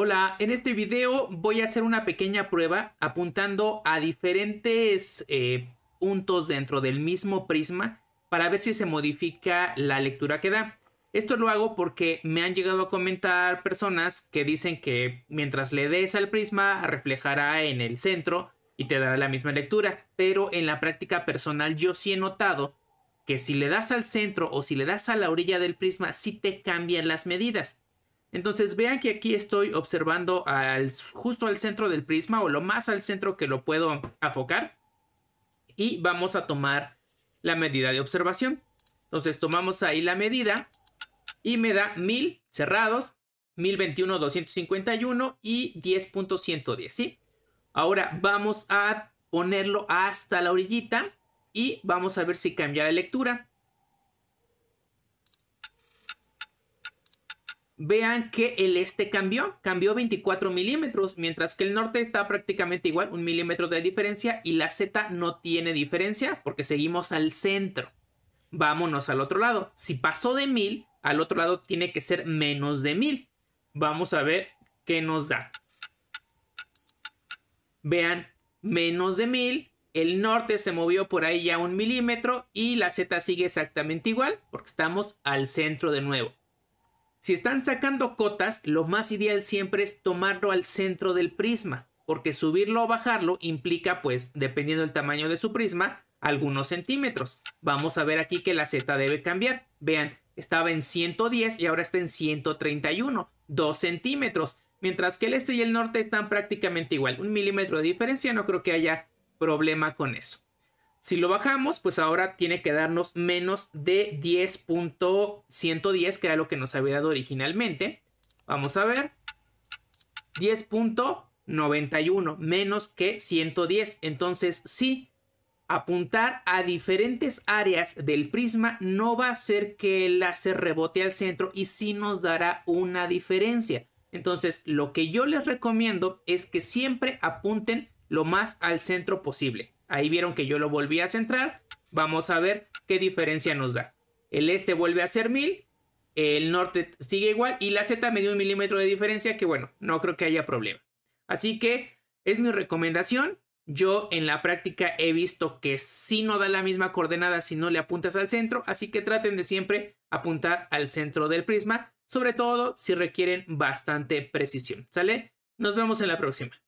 Hola, en este video voy a hacer una pequeña prueba apuntando a diferentes eh, puntos dentro del mismo prisma para ver si se modifica la lectura que da. Esto lo hago porque me han llegado a comentar personas que dicen que mientras le des al prisma reflejará en el centro y te dará la misma lectura, pero en la práctica personal yo sí he notado que si le das al centro o si le das a la orilla del prisma sí te cambian las medidas. Entonces vean que aquí estoy observando al, justo al centro del prisma o lo más al centro que lo puedo afocar. Y vamos a tomar la medida de observación. Entonces tomamos ahí la medida y me da 1000 cerrados, 1021, 251 y 10.110, Ahora vamos a ponerlo hasta la orillita y vamos a ver si cambia la lectura. vean que el este cambió, cambió 24 milímetros, mientras que el norte está prácticamente igual, un milímetro de diferencia, y la Z no tiene diferencia porque seguimos al centro. Vámonos al otro lado. Si pasó de 1000, al otro lado tiene que ser menos de 1000. Vamos a ver qué nos da. Vean, menos de 1000, el norte se movió por ahí ya un milímetro y la Z sigue exactamente igual porque estamos al centro de nuevo. Si están sacando cotas, lo más ideal siempre es tomarlo al centro del prisma, porque subirlo o bajarlo implica, pues, dependiendo del tamaño de su prisma, algunos centímetros. Vamos a ver aquí que la Z debe cambiar. Vean, estaba en 110 y ahora está en 131, 2 centímetros. Mientras que el este y el norte están prácticamente igual, un milímetro de diferencia, no creo que haya problema con eso. Si lo bajamos, pues ahora tiene que darnos menos de 10.110, que era lo que nos había dado originalmente. Vamos a ver. 10.91, menos que 110. Entonces, sí, apuntar a diferentes áreas del prisma no va a hacer que el láser rebote al centro y sí nos dará una diferencia. Entonces, lo que yo les recomiendo es que siempre apunten lo más al centro posible. Ahí vieron que yo lo volví a centrar. Vamos a ver qué diferencia nos da. El este vuelve a ser 1000. El norte sigue igual. Y la Z me dio un milímetro de diferencia que bueno, no creo que haya problema. Así que es mi recomendación. Yo en la práctica he visto que si no da la misma coordenada si no le apuntas al centro, así que traten de siempre apuntar al centro del prisma, sobre todo si requieren bastante precisión, ¿sale? Nos vemos en la próxima.